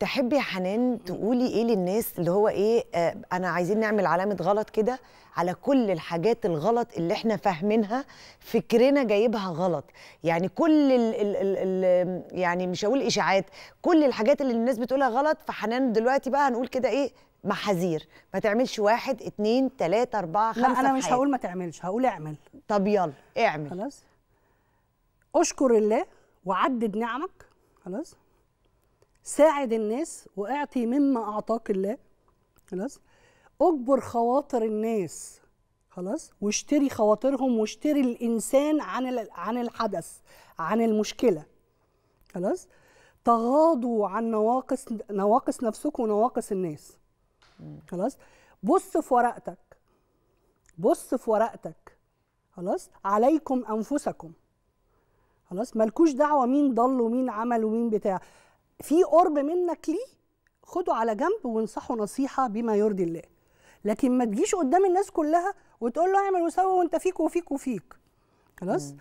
تحبي يا حنان تقولي ايه للناس اللي هو ايه آه انا عايزين نعمل علامه غلط كده على كل الحاجات الغلط اللي احنا فاهمينها فكرنا جايبها غلط يعني كل الـ الـ الـ الـ يعني مش هقول اشاعات كل الحاجات اللي الناس بتقولها غلط فحنان دلوقتي بقى هنقول كده ايه محاذير ما تعملش واحد اتنين تلاته اربعه خمسه لا انا مش هقول ما تعملش هقول اعمل طب يلا اعمل خلاص اشكر الله وعدد نعمك خلاص ساعد الناس واعطي مما اعطاك الله خلاص اجبر خواطر الناس خلاص واشتري خواطرهم واشتري الانسان عن عن الحدث عن المشكله خلاص تغاضوا عن نواقص نواقص نفسكم ونواقص الناس خلاص بص في ورقتك بص في ورقتك خلاص عليكم انفسكم خلاص مالكوش دعوه مين ضل ومين عمل ومين بتاع في قرب منك ليه خده على جنب وانصحه نصيحه بما يرضي الله لكن ما تجيش قدام الناس كلها وتقول له اعمل وسوي وانت فيك وفيك وفيك خلاص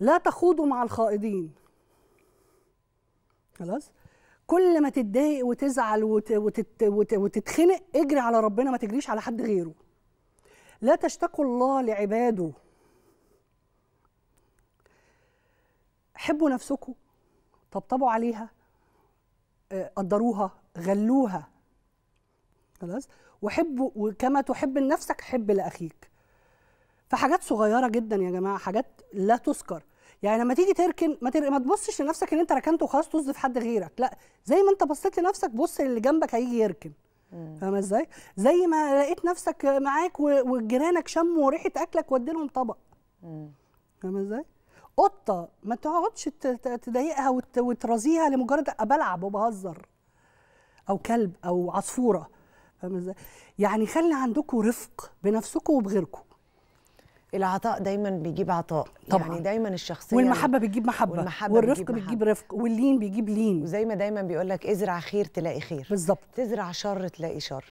لا تخوضوا مع الخائضين خلاص كل ما تتضايق وتزعل وت... وتت... وت... وتتخنق اجري على ربنا ما تجريش على حد غيره لا تشتكوا الله لعباده حبوا نفسكم طبطبوا عليها قدروها غلوها خلاص وحب وكما تحب لنفسك حب لاخيك فحاجات صغيره جدا يا جماعه حاجات لا تذكر يعني لما تيجي تركن ما, ما تبصش لنفسك ان انت ركنت وخلاص تصدف حد غيرك لا زي ما انت بصيت لنفسك بص اللي جنبك هيجي يركن فاهمه ازاي زي ما لقيت نفسك معاك وجيرانك شموا ريحه اكلك ودي لهم طبق فاهمه ازاي قطه ما تقعدش تضايقها وترازيها لمجرد بلعب وبهزر او كلب او عصفوره فاهم ازاي يعني خلي عندكم رفق بنفسكم وبغيركم العطاء دايما بيجيب عطاء طبعا. يعني دايما الشخصيه والمحبه بتجيب محبه والمحبة والرفق بيجيب, بتجيب رفق واللين بيجيب لين وزي ما دايما بيقول لك ازرع خير تلاقي خير بالظبط تزرع شر تلاقي شر